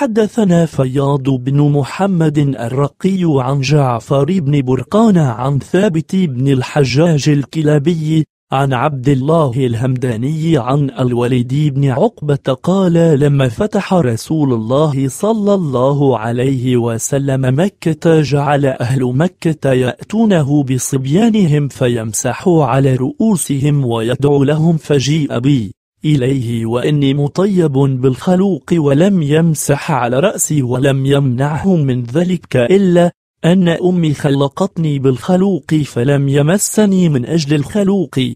حدثنا فياض بن محمد الرقي عن جعفر بن برقان عن ثابت بن الحجاج الكلابي عن عبد الله الهمداني عن الوليد بن عقبة قال لما فتح رسول الله صلى الله عليه وسلم مكة جعل أهل مكة يأتونه بصبيانهم فيمسحوا على رؤوسهم ويدعو لهم فجيء بي إليه وإني مطيب بالخلوق ولم يمسح على رأسي ولم يمنعه من ذلك إلا أن أمي خلقتني بالخلوق فلم يمسني من أجل الخلوق